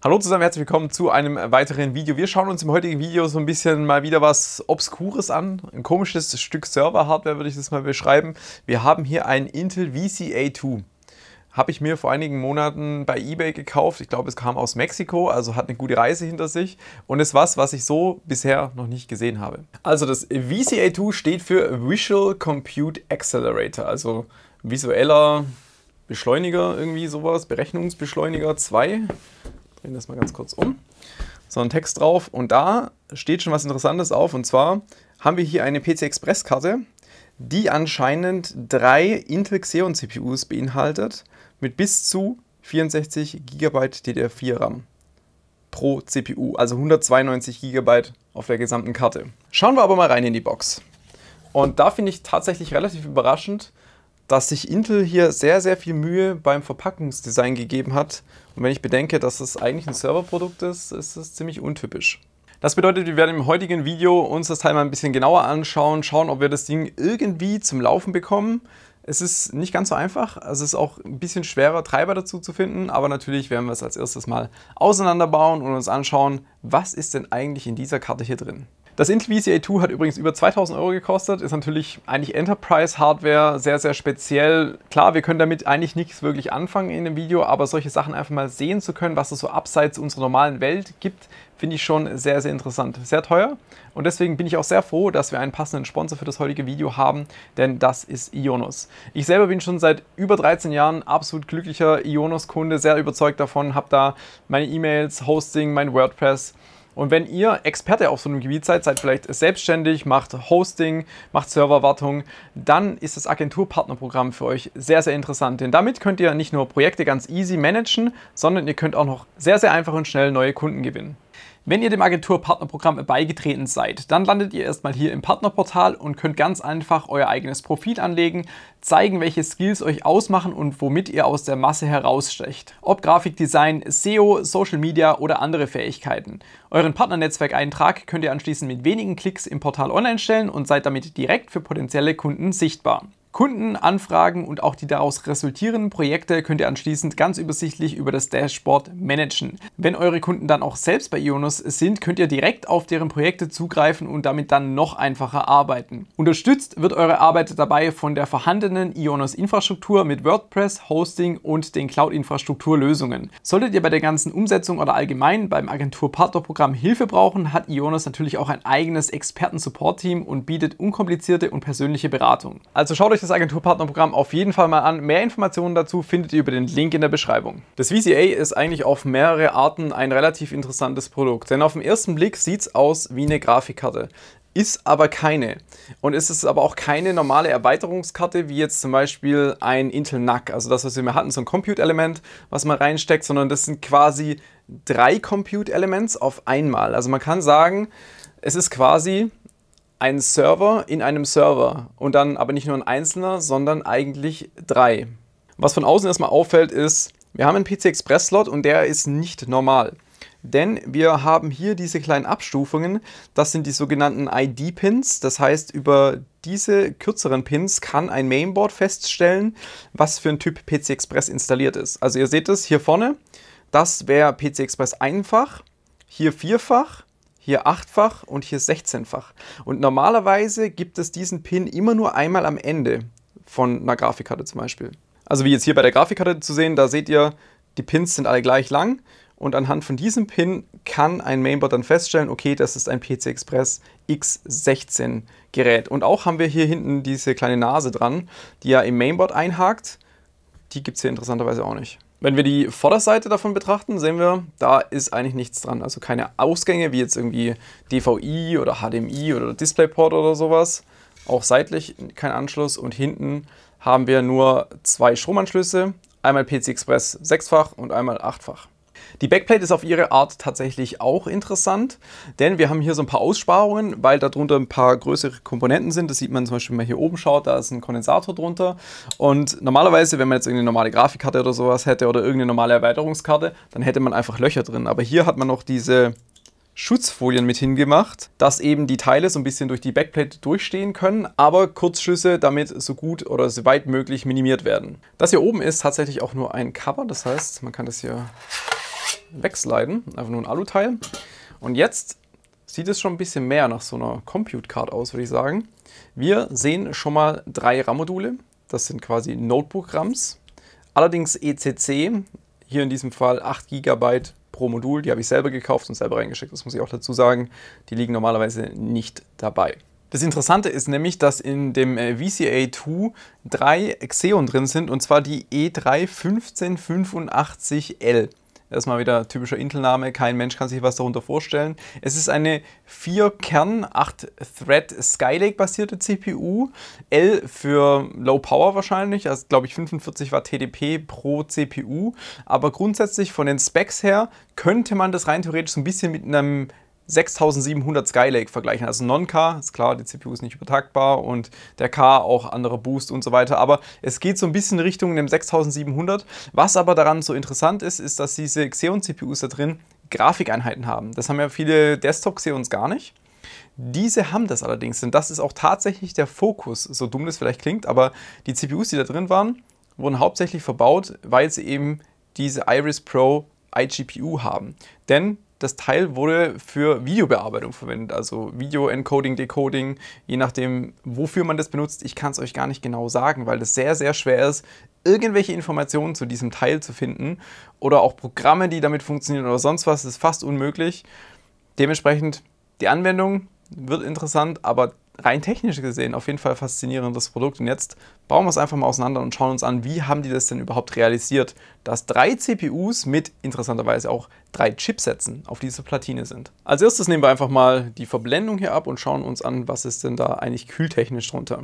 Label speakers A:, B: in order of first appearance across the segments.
A: Hallo zusammen, herzlich willkommen zu einem weiteren Video. Wir schauen uns im heutigen Video so ein bisschen mal wieder was Obskures an. Ein komisches Stück Server-Hardware würde ich das mal beschreiben. Wir haben hier ein Intel VCA2. Habe ich mir vor einigen Monaten bei Ebay gekauft. Ich glaube, es kam aus Mexiko, also hat eine gute Reise hinter sich und ist was, was ich so bisher noch nicht gesehen habe. Also das VCA2 steht für Visual Compute Accelerator, also visueller Beschleuniger, irgendwie sowas, Berechnungsbeschleuniger 2 drehen das mal ganz kurz um, so ein Text drauf und da steht schon was Interessantes auf und zwar haben wir hier eine PC Express Karte, die anscheinend drei Intel Xeon CPUs beinhaltet mit bis zu 64 GB DDR4 RAM pro CPU, also 192 GB auf der gesamten Karte. Schauen wir aber mal rein in die Box. Und da finde ich tatsächlich relativ überraschend, dass sich Intel hier sehr, sehr viel Mühe beim Verpackungsdesign gegeben hat. Und wenn ich bedenke, dass es eigentlich ein Serverprodukt ist, ist es ziemlich untypisch. Das bedeutet, wir werden im heutigen Video uns das Teil mal ein bisschen genauer anschauen, schauen, ob wir das Ding irgendwie zum Laufen bekommen. Es ist nicht ganz so einfach, es ist auch ein bisschen schwerer, Treiber dazu zu finden, aber natürlich werden wir es als erstes mal auseinanderbauen und uns anschauen, was ist denn eigentlich in dieser Karte hier drin. Das Intel VCA 2 hat übrigens über 2000 Euro gekostet, ist natürlich eigentlich Enterprise-Hardware, sehr, sehr speziell. Klar, wir können damit eigentlich nichts wirklich anfangen in dem Video, aber solche Sachen einfach mal sehen zu können, was es so abseits unserer normalen Welt gibt, finde ich schon sehr, sehr interessant. Sehr teuer und deswegen bin ich auch sehr froh, dass wir einen passenden Sponsor für das heutige Video haben, denn das ist Ionos. Ich selber bin schon seit über 13 Jahren absolut glücklicher Ionos-Kunde, sehr überzeugt davon, habe da meine E-Mails, Hosting, mein WordPress, und wenn ihr Experte auf so einem Gebiet seid, seid vielleicht selbstständig, macht Hosting, macht Serverwartung, dann ist das Agenturpartnerprogramm für euch sehr, sehr interessant. Denn damit könnt ihr nicht nur Projekte ganz easy managen, sondern ihr könnt auch noch sehr, sehr einfach und schnell neue Kunden gewinnen. Wenn ihr dem Agenturpartnerprogramm beigetreten seid, dann landet ihr erstmal hier im Partnerportal und könnt ganz einfach euer eigenes Profil anlegen, zeigen, welche Skills euch ausmachen und womit ihr aus der Masse herausstecht. Ob Grafikdesign, SEO, Social Media oder andere Fähigkeiten. Euren Partnernetzwerkeintrag könnt ihr anschließend mit wenigen Klicks im Portal online stellen und seid damit direkt für potenzielle Kunden sichtbar. Kundenanfragen und auch die daraus resultierenden Projekte könnt ihr anschließend ganz übersichtlich über das Dashboard managen. Wenn eure Kunden dann auch selbst bei Ionos sind, könnt ihr direkt auf deren Projekte zugreifen und damit dann noch einfacher arbeiten. Unterstützt wird eure Arbeit dabei von der vorhandenen Ionos Infrastruktur mit WordPress, Hosting und den Cloud Infrastrukturlösungen. Solltet ihr bei der ganzen Umsetzung oder allgemein beim Agentur-Partnerprogramm Hilfe brauchen, hat Ionos natürlich auch ein eigenes Experten-Support-Team und bietet unkomplizierte und persönliche Beratung. Also schaut euch euch das Agenturpartnerprogramm auf jeden Fall mal an. Mehr Informationen dazu findet ihr über den Link in der Beschreibung. Das VCA ist eigentlich auf mehrere Arten ein relativ interessantes Produkt, denn auf den ersten Blick sieht es aus wie eine Grafikkarte ist aber keine. Und es ist aber auch keine normale Erweiterungskarte, wie jetzt zum Beispiel ein Intel NAC, also das, was wir mal hatten, so ein Compute-Element, was man reinsteckt, sondern das sind quasi drei Compute-Elements auf einmal. Also man kann sagen, es ist quasi ein Server in einem Server und dann aber nicht nur ein einzelner, sondern eigentlich drei. Was von außen erstmal auffällt ist, wir haben einen PC Express Slot und der ist nicht normal. Denn wir haben hier diese kleinen Abstufungen, das sind die sogenannten ID-Pins, das heißt über diese kürzeren Pins kann ein Mainboard feststellen, was für ein Typ PC Express installiert ist. Also ihr seht es hier vorne, das wäre PC Express einfach, hier vierfach hier 8-fach und hier 16-fach. Und normalerweise gibt es diesen Pin immer nur einmal am Ende von einer Grafikkarte zum Beispiel. Also wie jetzt hier bei der Grafikkarte zu sehen, da seht ihr, die Pins sind alle gleich lang und anhand von diesem Pin kann ein Mainboard dann feststellen, okay, das ist ein PC Express X16 Gerät. Und auch haben wir hier hinten diese kleine Nase dran, die ja im Mainboard einhakt. Die gibt es hier interessanterweise auch nicht. Wenn wir die Vorderseite davon betrachten, sehen wir, da ist eigentlich nichts dran. Also keine Ausgänge wie jetzt irgendwie DVI oder HDMI oder DisplayPort oder sowas. Auch seitlich kein Anschluss und hinten haben wir nur zwei Stromanschlüsse, einmal PC Express 6-fach und einmal 8-fach. Die Backplate ist auf ihre Art tatsächlich auch interessant, denn wir haben hier so ein paar Aussparungen, weil darunter ein paar größere Komponenten sind. Das sieht man zum Beispiel, wenn man hier oben schaut, da ist ein Kondensator drunter. Und normalerweise, wenn man jetzt irgendeine normale Grafikkarte oder sowas hätte oder irgendeine normale Erweiterungskarte, dann hätte man einfach Löcher drin. Aber hier hat man noch diese Schutzfolien mit hingemacht, dass eben die Teile so ein bisschen durch die Backplate durchstehen können, aber Kurzschüsse damit so gut oder so weit möglich minimiert werden. Das hier oben ist tatsächlich auch nur ein Cover, das heißt, man kann das hier wegsliden, einfach nur ein Aluteil. Und jetzt sieht es schon ein bisschen mehr nach so einer Compute Card aus, würde ich sagen. Wir sehen schon mal drei RAM-Module. Das sind quasi Notebook-RAMs. Allerdings ECC, hier in diesem Fall 8 GB pro Modul. Die habe ich selber gekauft und selber reingeschickt, das muss ich auch dazu sagen. Die liegen normalerweise nicht dabei. Das Interessante ist nämlich, dass in dem äh, VCA2 drei Xeon drin sind, und zwar die e 31585 l Erstmal wieder typischer Intel-Name, kein Mensch kann sich was darunter vorstellen. Es ist eine 4-Kern, 8-Thread Skylake-basierte CPU. L für Low Power wahrscheinlich, also glaube ich 45 Watt TDP pro CPU. Aber grundsätzlich von den Specs her könnte man das rein theoretisch so ein bisschen mit einem 6700 Skylake vergleichen. Also Non-K, ist klar, die CPU ist nicht übertragbar und der K auch andere Boost und so weiter. Aber es geht so ein bisschen Richtung dem 6700. Was aber daran so interessant ist, ist, dass diese Xeon-CPUs da drin Grafikeinheiten haben. Das haben ja viele Desktop-Xeons gar nicht. Diese haben das allerdings, denn das ist auch tatsächlich der Fokus, so dumm das vielleicht klingt, aber die CPUs, die da drin waren, wurden hauptsächlich verbaut, weil sie eben diese Iris Pro iGPU haben. Denn das Teil wurde für Videobearbeitung verwendet, also Video, Encoding, Decoding, je nachdem, wofür man das benutzt. Ich kann es euch gar nicht genau sagen, weil es sehr, sehr schwer ist, irgendwelche Informationen zu diesem Teil zu finden oder auch Programme, die damit funktionieren oder sonst was, ist fast unmöglich. Dementsprechend, die Anwendung wird interessant, aber rein technisch gesehen auf jeden Fall faszinierendes Produkt. Und jetzt bauen wir es einfach mal auseinander und schauen uns an, wie haben die das denn überhaupt realisiert, dass drei CPUs mit interessanterweise auch drei Chipsätzen auf dieser Platine sind. Als erstes nehmen wir einfach mal die Verblendung hier ab und schauen uns an, was ist denn da eigentlich kühltechnisch drunter.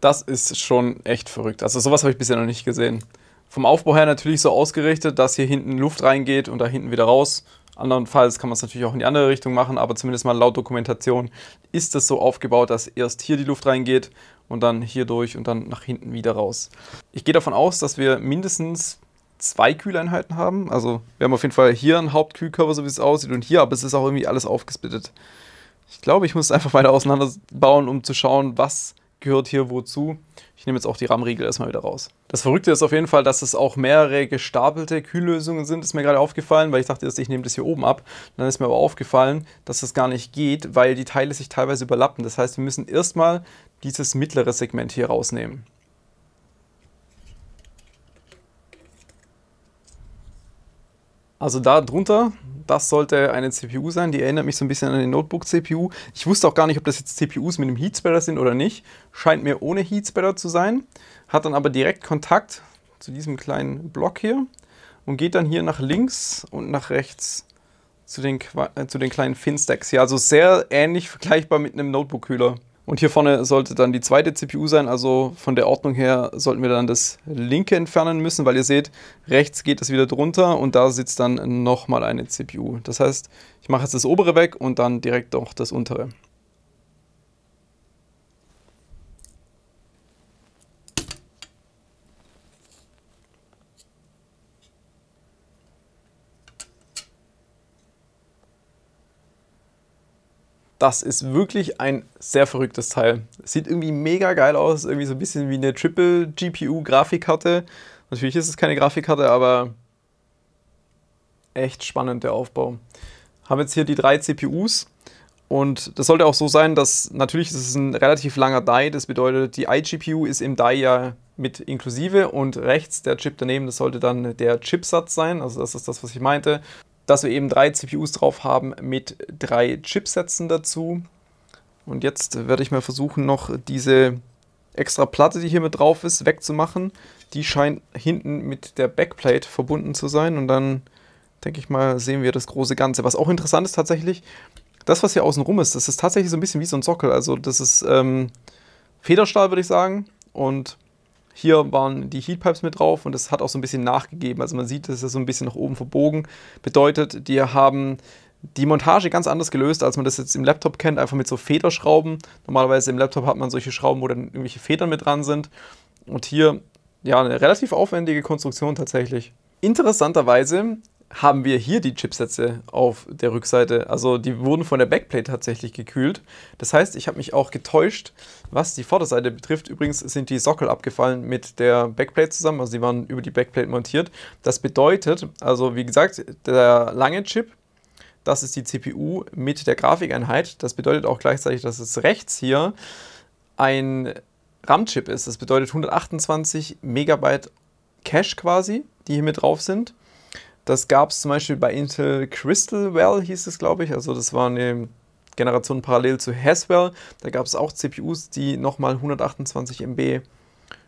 A: Das ist schon echt verrückt. Also sowas habe ich bisher noch nicht gesehen. Vom Aufbau her natürlich so ausgerichtet, dass hier hinten Luft reingeht und da hinten wieder raus. Andernfalls kann man es natürlich auch in die andere Richtung machen, aber zumindest mal laut Dokumentation ist es so aufgebaut, dass erst hier die Luft reingeht und dann hier durch und dann nach hinten wieder raus. Ich gehe davon aus, dass wir mindestens zwei Kühleinheiten haben. Also wir haben auf jeden Fall hier einen Hauptkühlkörper, so wie es aussieht, und hier, aber es ist auch irgendwie alles aufgesplittet. Ich glaube, ich muss es einfach weiter auseinanderbauen, um zu schauen, was gehört hier wozu. Ich nehme jetzt auch die Rahmenriegel erstmal wieder raus. Das Verrückte ist auf jeden Fall, dass es auch mehrere gestapelte Kühllösungen sind. Ist mir gerade aufgefallen, weil ich dachte, ich nehme das hier oben ab. Dann ist mir aber aufgefallen, dass das gar nicht geht, weil die Teile sich teilweise überlappen. Das heißt, wir müssen erstmal dieses mittlere Segment hier rausnehmen. Also da drunter das sollte eine CPU sein. Die erinnert mich so ein bisschen an den Notebook-CPU. Ich wusste auch gar nicht, ob das jetzt CPUs mit einem Heatspreader sind oder nicht. Scheint mir ohne Heatspreader zu sein. Hat dann aber direkt Kontakt zu diesem kleinen Block hier und geht dann hier nach links und nach rechts zu den, äh, zu den kleinen Finstacks hier. Also sehr ähnlich vergleichbar mit einem Notebook-Kühler. Und hier vorne sollte dann die zweite CPU sein, also von der Ordnung her sollten wir dann das linke entfernen müssen, weil ihr seht, rechts geht es wieder drunter und da sitzt dann nochmal eine CPU. Das heißt, ich mache jetzt das obere weg und dann direkt auch das untere. Das ist wirklich ein sehr verrücktes Teil. Sieht irgendwie mega geil aus, irgendwie so ein bisschen wie eine Triple GPU Grafikkarte. Natürlich ist es keine Grafikkarte, aber echt spannend der Aufbau. Haben jetzt hier die drei CPUs und das sollte auch so sein, dass natürlich ist es ein relativ langer Die, das bedeutet die iGPU ist im Die ja mit inklusive und rechts der Chip daneben, das sollte dann der Chipsatz sein, also das ist das, was ich meinte dass wir eben drei CPUs drauf haben mit drei Chipsätzen dazu. Und jetzt werde ich mal versuchen, noch diese extra Platte, die hier mit drauf ist, wegzumachen. Die scheint hinten mit der Backplate verbunden zu sein. Und dann, denke ich mal, sehen wir das große Ganze. Was auch interessant ist tatsächlich, das, was hier außen rum ist, das ist tatsächlich so ein bisschen wie so ein Sockel. Also das ist ähm, Federstahl, würde ich sagen. Und hier waren die Heatpipes mit drauf und das hat auch so ein bisschen nachgegeben. Also man sieht, dass ist so ein bisschen nach oben verbogen. Bedeutet, die haben die Montage ganz anders gelöst, als man das jetzt im Laptop kennt, einfach mit so Federschrauben. Normalerweise im Laptop hat man solche Schrauben, wo dann irgendwelche Federn mit dran sind. Und hier, ja, eine relativ aufwendige Konstruktion tatsächlich. Interessanterweise haben wir hier die Chipsätze auf der Rückseite. Also die wurden von der Backplate tatsächlich gekühlt. Das heißt, ich habe mich auch getäuscht, was die Vorderseite betrifft. Übrigens sind die Sockel abgefallen mit der Backplate zusammen, also die waren über die Backplate montiert. Das bedeutet, also wie gesagt, der lange Chip, das ist die CPU mit der Grafikeinheit. Das bedeutet auch gleichzeitig, dass es rechts hier ein RAM-Chip ist. Das bedeutet 128 Megabyte Cache quasi, die hier mit drauf sind. Das gab es zum Beispiel bei Intel Crystal Well, hieß es, glaube ich. Also das war eine Generation parallel zu Haswell. Da gab es auch CPUs, die nochmal 128 MB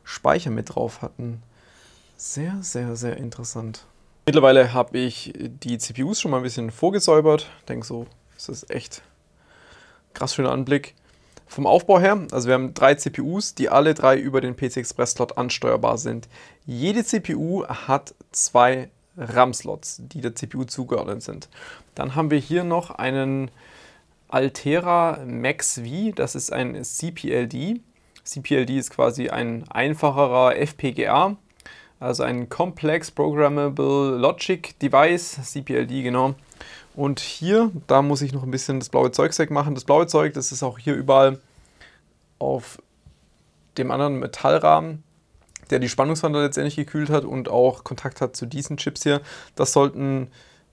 A: Speicher mit drauf hatten. Sehr, sehr, sehr interessant. Mittlerweile habe ich die CPUs schon mal ein bisschen vorgesäubert. Denke so, das ist echt krass schöner Anblick. Vom Aufbau her, also wir haben drei CPUs, die alle drei über den PC Express Slot ansteuerbar sind. Jede CPU hat zwei RAM-Slots, die der CPU zugeordnet sind. Dann haben wir hier noch einen Altera Max-V, das ist ein CPLD. CPLD ist quasi ein einfacherer FPGA, also ein Complex Programmable Logic Device, CPLD genau. Und hier, da muss ich noch ein bisschen das blaue Zeug wegmachen. Das blaue Zeug, das ist auch hier überall auf dem anderen Metallrahmen der die Spannungswandler letztendlich gekühlt hat und auch Kontakt hat zu diesen Chips hier. Das sollten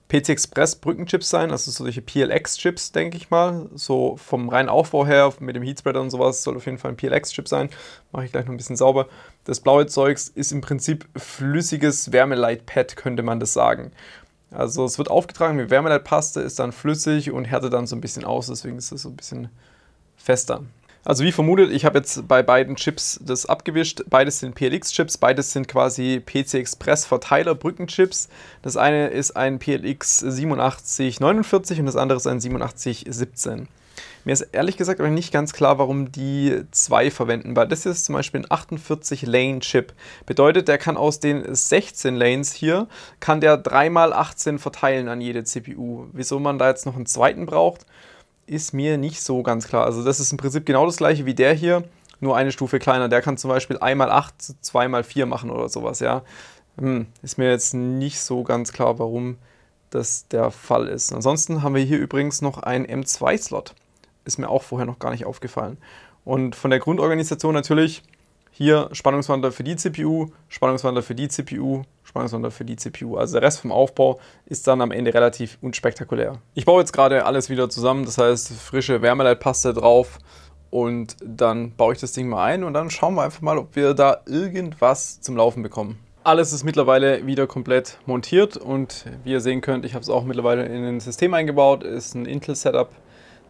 A: PC Express Brückenchips sein, also solche PLX-Chips, denke ich mal. So vom reinen Aufbau her, mit dem Heatspreader und sowas, soll auf jeden Fall ein PLX-Chip sein. Mache ich gleich noch ein bisschen sauber. Das blaue Zeugs ist im Prinzip flüssiges Wärmeleitpad, könnte man das sagen. Also es wird aufgetragen wie Wärmeleitpaste, ist dann flüssig und härtet dann so ein bisschen aus, deswegen ist es so ein bisschen fester. Also wie vermutet, ich habe jetzt bei beiden Chips das abgewischt. Beides sind PLX-Chips, beides sind quasi PC Express Verteiler Brückenchips. Das eine ist ein PLX 8749 und das andere ist ein 8717. Mir ist ehrlich gesagt aber nicht ganz klar, warum die zwei verwenden, weil das ist zum Beispiel ein 48-Lane-Chip. Bedeutet, der kann aus den 16 Lanes hier, kann der 3x18 verteilen an jede CPU. Wieso man da jetzt noch einen zweiten braucht, ist mir nicht so ganz klar. Also das ist im Prinzip genau das gleiche wie der hier, nur eine Stufe kleiner. Der kann zum Beispiel 1x8 zu 2x4 machen oder sowas, ja. Hm, ist mir jetzt nicht so ganz klar, warum das der Fall ist. Ansonsten haben wir hier übrigens noch einen M2-Slot. Ist mir auch vorher noch gar nicht aufgefallen. Und von der Grundorganisation natürlich hier Spannungswandler für die CPU, Spannungswandler für die CPU, Strang, sondern für die CPU. Also der Rest vom Aufbau ist dann am Ende relativ unspektakulär. Ich baue jetzt gerade alles wieder zusammen, das heißt frische Wärmeleitpaste drauf und dann baue ich das Ding mal ein und dann schauen wir einfach mal, ob wir da irgendwas zum Laufen bekommen. Alles ist mittlerweile wieder komplett montiert und wie ihr sehen könnt, ich habe es auch mittlerweile in ein System eingebaut. Ist ein Intel Setup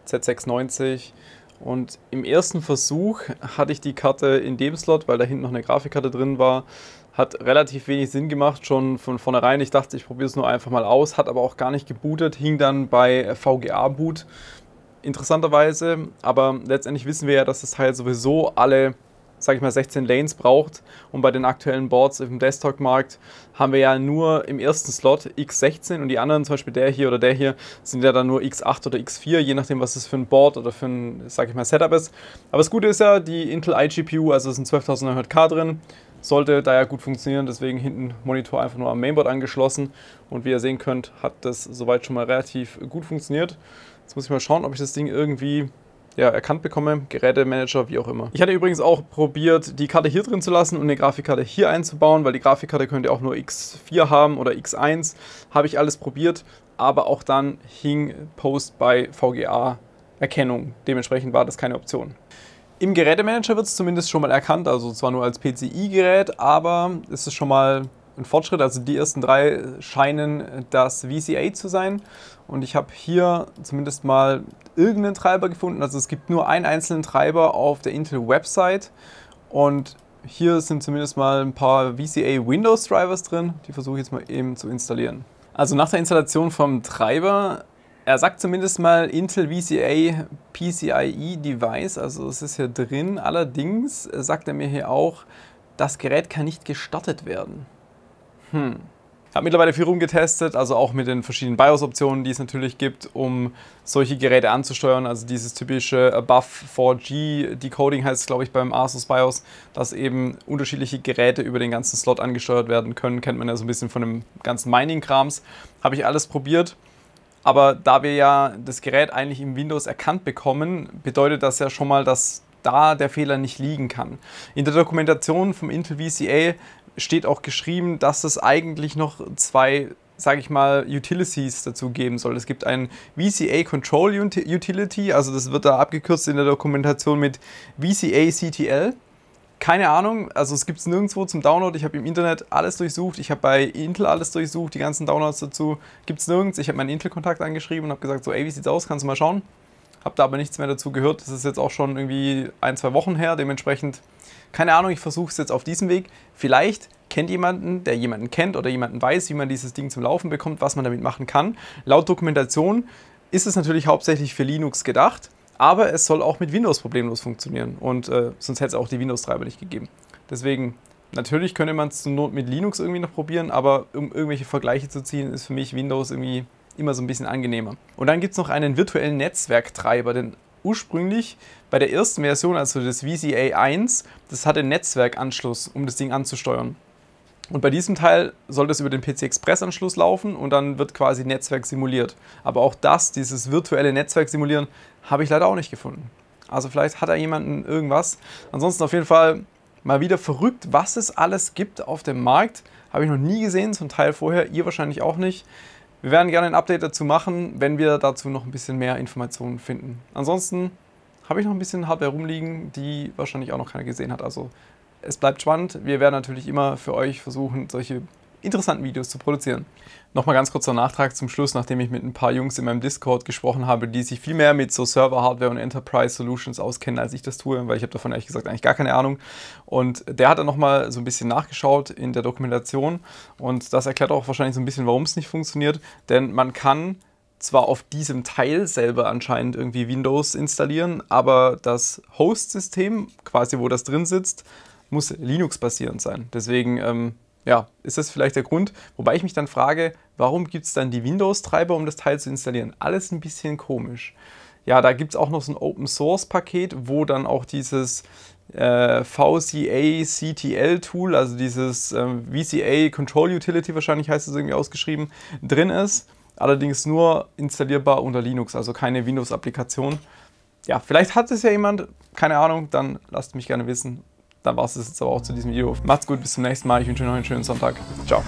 A: Z690 und im ersten Versuch hatte ich die Karte in dem Slot, weil da hinten noch eine Grafikkarte drin war, hat relativ wenig Sinn gemacht, schon von vornherein. Ich dachte, ich probiere es nur einfach mal aus, hat aber auch gar nicht gebootet, hing dann bei VGA-Boot interessanterweise. Aber letztendlich wissen wir ja, dass das Teil sowieso alle, sag ich mal, 16 Lanes braucht. Und bei den aktuellen Boards im Desktop-Markt haben wir ja nur im ersten Slot X16 und die anderen, zum Beispiel der hier oder der hier, sind ja dann nur X8 oder X4, je nachdem, was das für ein Board oder für ein, sag ich mal, Setup ist. Aber das Gute ist ja, die Intel iGPU, also es sind 12900K drin, sollte da ja gut funktionieren. Deswegen hinten Monitor einfach nur am Mainboard angeschlossen. Und wie ihr sehen könnt, hat das soweit schon mal relativ gut funktioniert. Jetzt muss ich mal schauen, ob ich das Ding irgendwie ja, erkannt bekomme, Gerätemanager, wie auch immer. Ich hatte übrigens auch probiert, die Karte hier drin zu lassen und eine Grafikkarte hier einzubauen, weil die Grafikkarte könnte auch nur X4 haben oder X1. Habe ich alles probiert, aber auch dann hing Post bei VGA Erkennung. Dementsprechend war das keine Option. Im Gerätemanager wird es zumindest schon mal erkannt, also zwar nur als PCI-Gerät, aber es ist schon mal ein Fortschritt. Also die ersten drei scheinen das VCA zu sein. Und ich habe hier zumindest mal irgendeinen Treiber gefunden. Also es gibt nur einen einzelnen Treiber auf der Intel-Website. Und hier sind zumindest mal ein paar VCA Windows Drivers drin. Die versuche ich jetzt mal eben zu installieren. Also nach der Installation vom Treiber er sagt zumindest mal Intel VCA PCIe Device, also es ist hier drin. Allerdings sagt er mir hier auch, das Gerät kann nicht gestartet werden. Hm. Ich habe mittlerweile viel rumgetestet, also auch mit den verschiedenen BIOS-Optionen, die es natürlich gibt, um solche Geräte anzusteuern. Also dieses typische Above 4G Decoding heißt es, glaube ich, beim Asus BIOS, dass eben unterschiedliche Geräte über den ganzen Slot angesteuert werden können. Kennt man ja so ein bisschen von dem ganzen Mining-Krams. Habe ich alles probiert aber da wir ja das Gerät eigentlich im Windows erkannt bekommen, bedeutet das ja schon mal, dass da der Fehler nicht liegen kann. In der Dokumentation vom Intel VCA steht auch geschrieben, dass es eigentlich noch zwei sage ich mal, Utilities dazu geben soll. Es gibt ein VCA Control Utility, also das wird da abgekürzt in der Dokumentation mit VCA CTL. Keine Ahnung, also es gibt es nirgendwo zum Download. Ich habe im Internet alles durchsucht. Ich habe bei Intel alles durchsucht, die ganzen Downloads dazu. Gibt es nirgends. Ich habe meinen Intel-Kontakt angeschrieben und habe gesagt, so, ey, wie sieht's aus? Kannst du mal schauen? Habe da aber nichts mehr dazu gehört. Das ist jetzt auch schon irgendwie ein, zwei Wochen her. Dementsprechend, keine Ahnung, ich versuche es jetzt auf diesem Weg. Vielleicht kennt jemanden, der jemanden kennt oder jemanden weiß, wie man dieses Ding zum Laufen bekommt, was man damit machen kann. Laut Dokumentation ist es natürlich hauptsächlich für Linux gedacht. Aber es soll auch mit Windows problemlos funktionieren und äh, sonst hätte es auch die Windows-Treiber nicht gegeben. Deswegen, natürlich könnte man es zur Not mit Linux irgendwie noch probieren, aber um irgendwelche Vergleiche zu ziehen, ist für mich Windows irgendwie immer so ein bisschen angenehmer. Und dann gibt es noch einen virtuellen Netzwerktreiber, denn ursprünglich bei der ersten Version, also das VCA 1, das hatte Netzwerkanschluss, um das Ding anzusteuern. Und bei diesem Teil soll das über den PC Express-Anschluss laufen und dann wird quasi Netzwerk simuliert. Aber auch das, dieses virtuelle Netzwerk simulieren, habe ich leider auch nicht gefunden. Also vielleicht hat da jemanden irgendwas. Ansonsten auf jeden Fall mal wieder verrückt, was es alles gibt auf dem Markt. Habe ich noch nie gesehen, zum Teil vorher, ihr wahrscheinlich auch nicht. Wir werden gerne ein Update dazu machen, wenn wir dazu noch ein bisschen mehr Informationen finden. Ansonsten habe ich noch ein bisschen Hardware rumliegen, die wahrscheinlich auch noch keiner gesehen hat. Also es bleibt spannend. Wir werden natürlich immer für euch versuchen, solche interessanten Videos zu produzieren. Nochmal ganz kurzer Nachtrag zum Schluss, nachdem ich mit ein paar Jungs in meinem Discord gesprochen habe, die sich viel mehr mit so Server-Hardware und Enterprise-Solutions auskennen, als ich das tue, weil ich habe davon ehrlich gesagt eigentlich gar keine Ahnung. Und der hat dann nochmal so ein bisschen nachgeschaut in der Dokumentation und das erklärt auch wahrscheinlich so ein bisschen, warum es nicht funktioniert, denn man kann zwar auf diesem Teil selber anscheinend irgendwie Windows installieren, aber das Host-System, quasi wo das drin sitzt, muss Linux-basierend sein. Deswegen ähm, ja, ist das vielleicht der Grund. Wobei ich mich dann frage, warum gibt es dann die Windows-Treiber, um das Teil zu installieren? Alles ein bisschen komisch. Ja, da gibt es auch noch so ein Open-Source-Paket, wo dann auch dieses äh, VCA-CTL-Tool, also dieses äh, VCA Control Utility wahrscheinlich heißt es irgendwie ausgeschrieben, drin ist. Allerdings nur installierbar unter Linux, also keine Windows-Applikation. Ja, vielleicht hat es ja jemand, keine Ahnung, dann lasst mich gerne wissen dann war es jetzt aber auch zu diesem Video. Macht's gut, bis zum nächsten Mal. Ich wünsche euch noch einen schönen Sonntag. Ciao.